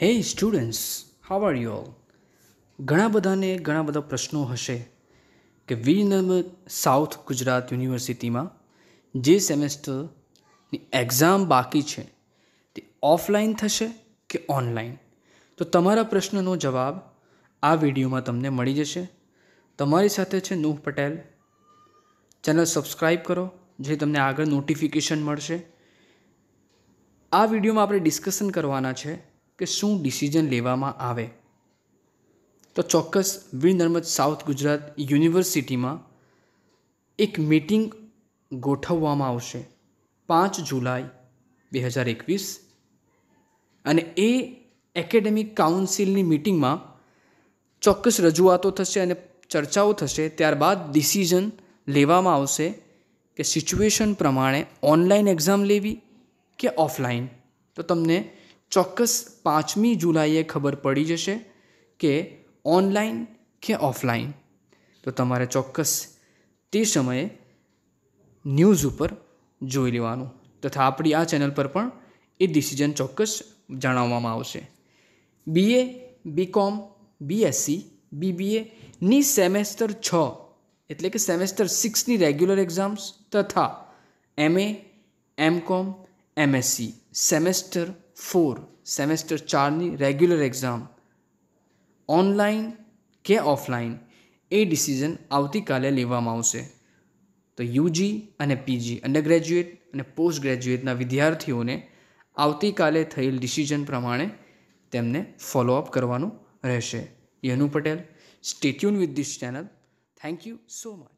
હે students how are you all ઘણા બધાને ઘણા બધા પ્રશ્નો હશે કે વિનમ્ર સાઉથ ગુજરાત યુનિવર્સિટીમાં જે સેમેસ્ટરની એક્ઝામ બાકી છે તે ઓફલાઈન થશે કે ઓનલાઈન તો તમારા પ્રશ્નનો જવાબ આ વિડીયોમાં તમને મળી જશે તમારી સાથે છે નૂહ પટેલ ચેનલ સબસ્ક્રાઈબ કરો જે તમને આગળ નોટિફિકેશન મળશે આ વિડીયોમાં આપણે ડિસ્કશન કરવાના છે કે શું ડિસિઝન લેવામાં આવે તો ચોક્કસ વીર નર્મદ સાઉથ ગુજરાત યુનિવર્સિટીમાં એક મીટિંગ ગોઠવવામાં આવશે પાંચ જુલાઈ બે હજાર એકવીસ અને એ એકેડેમિક કાઉન્સિલની મિટિંગમાં ચોક્કસ રજૂઆતો થશે અને ચર્ચાઓ થશે ત્યારબાદ ડિસિઝન લેવામાં આવશે કે સિચ્યુએશન પ્રમાણે ઓનલાઈન એક્ઝામ લેવી કે ઓફલાઈન તો તમને ચોક્કસ પાંચમી જુલાઈએ ખબર પડી જશે કે ઓનલાઈન કે ઓફલાઈન તો તમારે ચોક્કસ તે સમયે ન્યૂઝ ઉપર જોઈ લેવાનું તથા આપણી આ ચેનલ પર પણ એ ડિસિઝન ચોક્કસ જણાવવામાં આવશે બીએ બીકોમ બીએસસી બીબીએની સેમેસ્ટર છ એટલે કે સેમેસ્ટર સિક્સની રેગ્યુલર એક્ઝામ્સ તથા MA com MSc semester four semester ચારની રેગ્યુલર એક્ઝામ ઓનલાઈન કે ઓફલાઈન એ ડિસિઝન આવતીકાલે લેવામાં આવશે તો યુજી અને પીજી અંડર ગ્રેજ્યુએટ અને પોસ્ટ ગ્રેજ્યુએટના વિદ્યાર્થીઓને આવતીકાલે થયેલ ડિસિઝન પ્રમાણે તેમને ફોલોઅપ કરવાનું રહેશે યનુ Patel stay tuned with this channel thank you so much